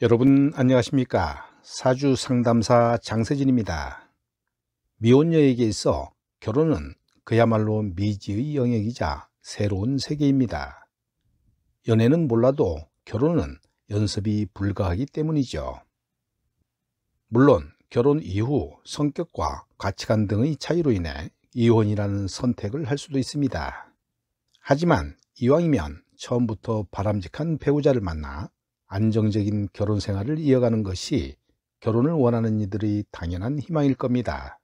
여러분 안녕하십니까 사주 상담사 장세진입니다 미혼녀에게 있어 결혼은 그야말로 미지의 영역이자 새로운 세계입니다 연애는 몰라도 결혼은 연습이 불가하기 때문이죠 물론 결혼 이후 성격과 가치관 등의 차이로 인해 이혼이라는 선택을 할 수도 있습니다 하지만 이왕이면 처음부터 바람직한 배우자를 만나 안정적인 결혼 생활을 이어가는 것이 결혼을 원하는 이들의 당연한 희망일 겁니다.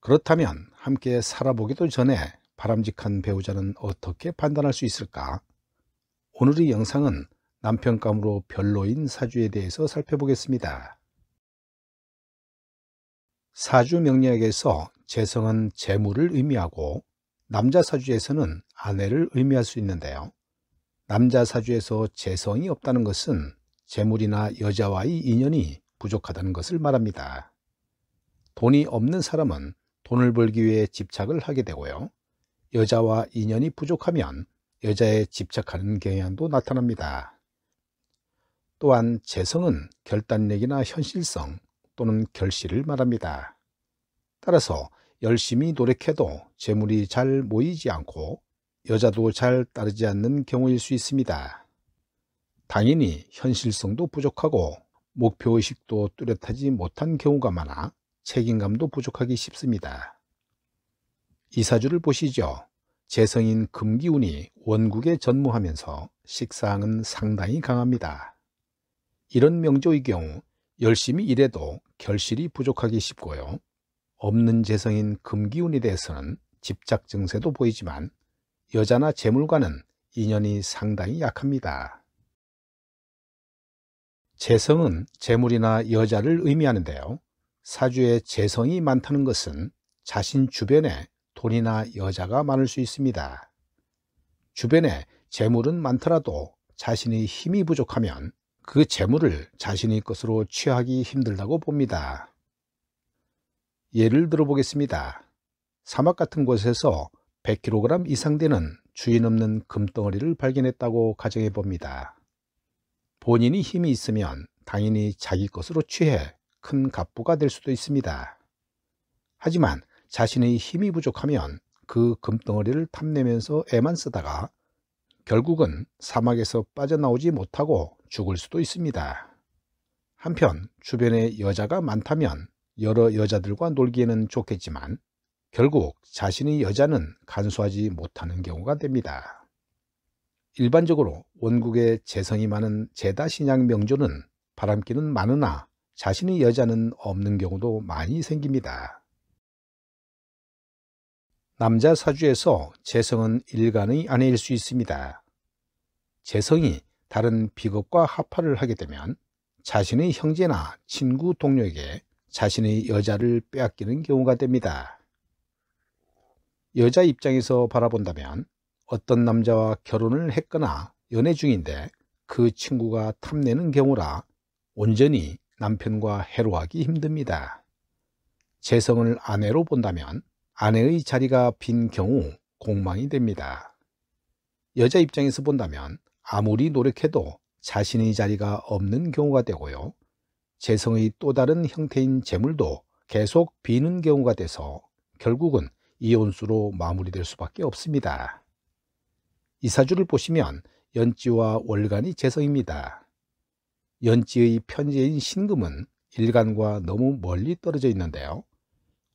그렇다면 함께 살아보기도 전에 바람직한 배우자는 어떻게 판단할 수 있을까? 오늘의 영상은 남편감으로 별로인 사주에 대해서 살펴보겠습니다. 사주 명리학에서 재성은 재물을 의미하고 남자 사주에서는 아내를 의미할 수 있는데요. 남자 사주에서 재성이 없다는 것은 재물이나 여자와의 인연이 부족하다는 것을 말합니다. 돈이 없는 사람은 돈을 벌기 위해 집착을 하게 되고요. 여자와 인연이 부족하면 여자에 집착하는 경향도 나타납니다. 또한 재성은 결단력이나 현실성 또는 결실을 말합니다. 따라서 열심히 노력해도 재물이 잘 모이지 않고 여자도 잘 따르지 않는 경우일 수 있습니다. 당연히 현실성도 부족하고 목표의식도 뚜렷하지 못한 경우가 많아 책임감도 부족하기 쉽습니다. 이사주를 보시죠. 재성인 금기운이 원국에 전무하면서 식상은 상당히 강합니다. 이런 명조의 경우 열심히 일해도 결실이 부족하기 쉽고요. 없는 재성인 금기운에 대해서는 집착 증세도 보이지만 여자나 재물과는 인연이 상당히 약합니다. 재성은 재물이나 여자를 의미하는데요. 사주에 재성이 많다는 것은 자신 주변에 돈이나 여자가 많을 수 있습니다. 주변에 재물은 많더라도 자신이 힘이 부족하면 그 재물을 자신의 것으로 취하기 힘들다고 봅니다. 예를 들어 보겠습니다. 사막 같은 곳에서 100kg 이상 되는 주인 없는 금덩어리를 발견했다고 가정해 봅니다. 본인이 힘이 있으면 당연히 자기 것으로 취해 큰 갑부가 될 수도 있습니다. 하지만 자신의 힘이 부족하면 그 금덩어리를 탐내면서 애만 쓰다가 결국은 사막에서 빠져나오지 못하고 죽을 수도 있습니다. 한편 주변에 여자가 많다면 여러 여자들과 놀기에는 좋겠지만 결국 자신의 여자는 간수하지 못하는 경우가 됩니다. 일반적으로 원국에 재성이 많은 제다 신양 명조는 바람기는 많으나 자신의 여자는 없는 경우도 많이 생깁니다. 남자 사주에서 재성은 일간의 아내일 수 있습니다. 재성이 다른 비겁과 합화를 하게 되면 자신의 형제나 친구 동료에게 자신의 여자를 빼앗기는 경우가 됩니다. 여자 입장에서 바라본다면 어떤 남자와 결혼을 했거나 연애 중인데 그 친구가 탐내는 경우라 온전히 남편과 해로하기 힘듭니다. 재성을 아내로 본다면 아내의 자리가 빈 경우 공망이 됩니다. 여자 입장에서 본다면 아무리 노력해도 자신의 자리가 없는 경우가 되고요. 재성의 또 다른 형태인 재물도 계속 비는 경우가 돼서 결국은 이온수로 마무리될 수밖에 없습니다. 이사주를 보시면 연지와 월간이 재성입니다. 연지의 편재인 신금은 일간과 너무 멀리 떨어져 있는데요.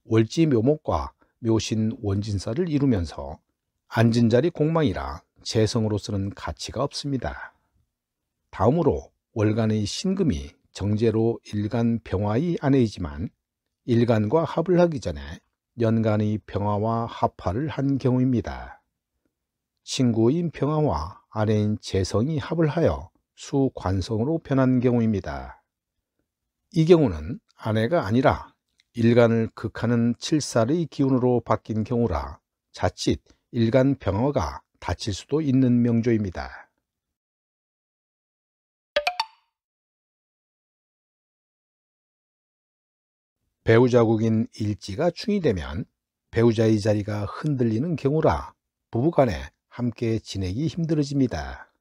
월지 묘목과 묘신 원진사를 이루면서 앉은 자리 공망이라 재성으로서는 가치가 없습니다. 다음으로 월간의 신금이 정제로 일간 병화의 아내이지만 일간과 합을 하기 전에 연간의 평화와 합화를 한 경우입니다. 친구인 평화와 아내인 재성이 합을 하여 수관성으로 변한 경우입니다. 이 경우는 아내가 아니라 일간을 극하는 칠살의 기운으로 바뀐 경우라 자칫 일간 평화가 다칠 수도 있는 명조입니다. 배우자국인 일지가 충이 되면 배우자의 자리가 흔들리는 경우라 부부간에 함께 지내기 힘들어집니다.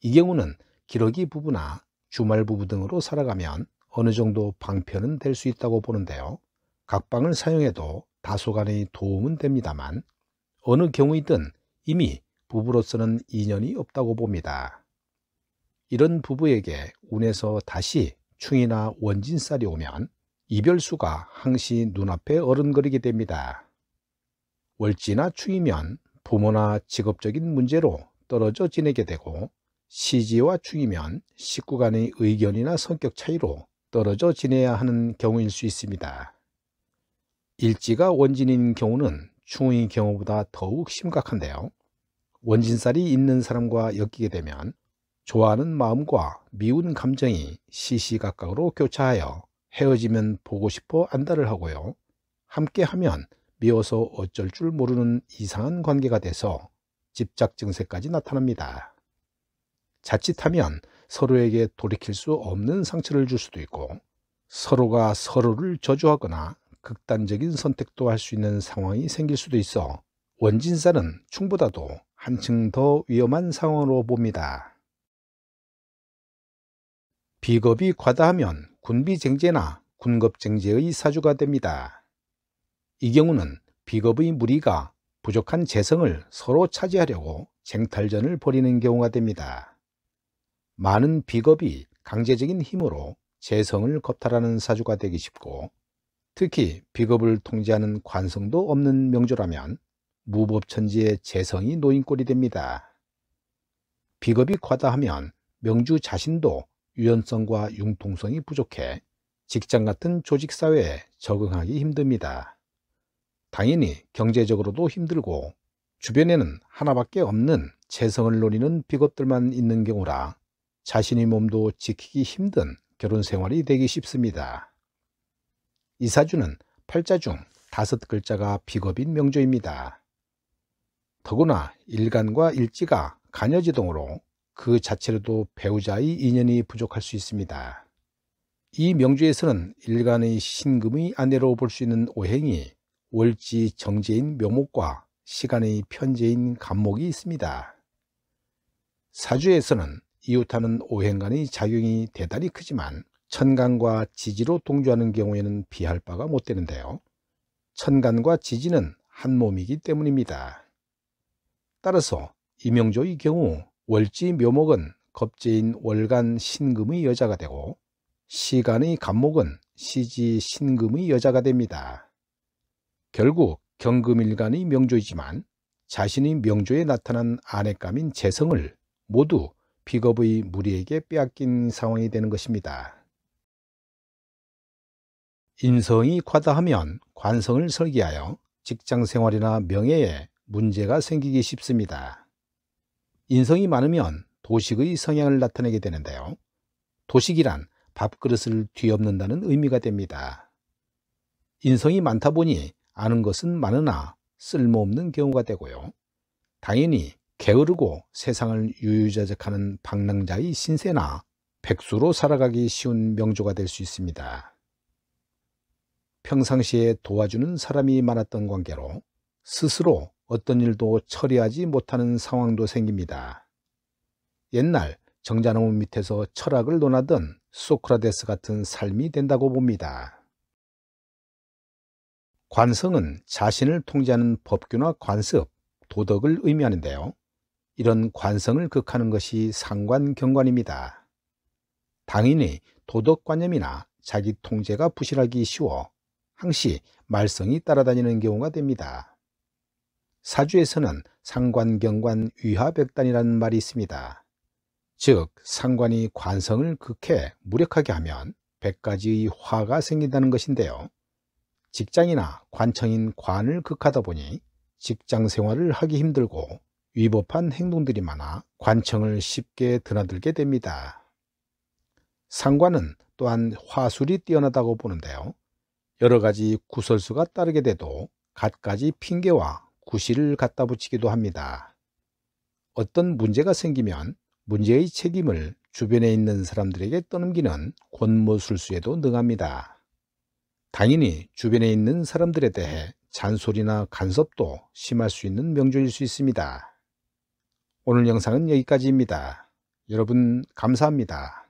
이 경우는 기러기 부부나 주말 부부 등으로 살아가면 어느 정도 방편은 될 수 있다고 보는데요. 각방을 사용해도 다소간의 도움은 됩니다만 어느 경우이든 이미 부부로서는 인연이 없다고 봅니다. 이런 부부에게 운에서 다시 충이나 원진살이 오면 이별수가 항시 눈앞에 어른거리게 됩니다. 월지나 충이면 부모나 직업적인 문제로 떨어져 지내게 되고 시지와 충이면 식구 간의 의견이나 성격 차이로 떨어져 지내야 하는 경우일 수 있습니다. 일지가 원진인 경우는 충의 경우보다 더욱 심각한데요. 원진살이 있는 사람과 엮이게 되면 좋아하는 마음과 미운 감정이 시시각각으로 교차하여 헤어지면 보고 싶어 안달을 하고요. 함께하면 미워서 어쩔 줄 모르는 이상한 관계가 돼서 집착 증세까지 나타납니다. 자칫하면 서로에게 돌이킬 수 없는 상처를 줄 수도 있고 서로가 서로를 저주하거나 극단적인 선택도 할 수 있는 상황이 생길 수도 있어 원진살은 충보다도 한층 더 위험한 상황으로 봅니다. 비겁이 과다하면 군비쟁제나 군급쟁제의 사주가 됩니다. 이 경우는 비겁의 무리가 부족한 재성을 서로 차지하려고 쟁탈전을 벌이는 경우가 됩니다. 많은 비겁이 강제적인 힘으로 재성을 겁탈하는 사주가 되기 쉽고 특히 비겁을 통제하는 관성도 없는 명조라면 무법천지의 재성이 노인꼴이 됩니다. 비겁이 과다하면 명주 자신도 유연성과 융통성이 부족해 직장 같은 조직 사회에 적응하기 힘듭니다. 당연히 경제적으로도 힘들고 주변에는 하나밖에 없는 재성을 노리는 비겁들만 있는 경우라 자신의 몸도 지키기 힘든 결혼 생활이 되기 쉽습니다. 이사주는 팔자 중 다섯 글자가 비겁인 명조입니다. 더구나 일간과 일지가 간여지동으로 그 자체로도 배우자의 인연이 부족할 수 있습니다. 이 명주에서는 일간의 신금의 아내로 볼 수 있는 오행이 월지 정제인 묘목과 시간의 편제인 간목이 있습니다. 사주에서는 이웃하는 오행간의 작용이 대단히 크지만 천간과 지지로 동조하는 경우에는 비할 바가 못 되는데요. 천간과 지지는 한 몸이기 때문입니다. 따라서 이명조의 경우 월지 묘목은 겁제인 월간 신금의 여자가 되고 시간의 간목은 시지 신금의 여자가 됩니다. 결국 경금일간의 명조이지만 자신의 명조에 나타난 아핵감인 재성을 모두 비겁의 무리에게 빼앗긴 상황이 되는 것입니다. 인성이 과다하면 관성을 설계하여 직장생활이나 명예에 문제가 생기기 쉽습니다. 인성이 많으면 도식의 성향을 나타내게 되는데요. 도식이란 밥그릇을 뒤엎는다는 의미가 됩니다. 인성이 많다 보니 아는 것은 많으나 쓸모없는 경우가 되고요. 당연히 게으르고 세상을 유유자적하는 방랑자의 신세나 백수로 살아가기 쉬운 명조가 될 수 있습니다. 평상시에 도와주는 사람이 많았던 관계로 스스로 어떤 일도 처리하지 못하는 상황도 생깁니다. 옛날 정자나무 밑에서 철학을 논하던 소크라데스 같은 삶이 된다고 봅니다. 관성은 자신을 통제하는 법규나 관습, 도덕을 의미하는데요. 이런 관성을 극하는 것이 상관경관입니다. 당연히 도덕관념이나 자기 통제가 부실하기 쉬워 항시 말썽이 따라다니는 경우가 됩니다. 사주에서는 상관경관 위화백단이라는 말이 있습니다. 즉 상관이 관성을 극해 무력하게 하면 100가지의 화가 생긴다는 것인데요. 직장이나 관청인 관을 극하다 보니 직장 생활을 하기 힘들고 위법한 행동들이 많아 관청을 쉽게 드나들게 됩니다. 상관은 또한 화술이 뛰어나다고 보는데요. 여러 가지 구설수가 따르게 돼도 갖가지 핑계와 구실을 갖다 붙이기도 합니다. 어떤 문제가 생기면 문제의 책임을 주변에 있는 사람들에게 떠넘기는 권모술수에도 능합니다. 당연히 주변에 있는 사람들에 대해 잔소리나 간섭도 심할 수 있는 명조일 수 있습니다. 오늘 영상은 여기까지입니다. 여러분 감사합니다.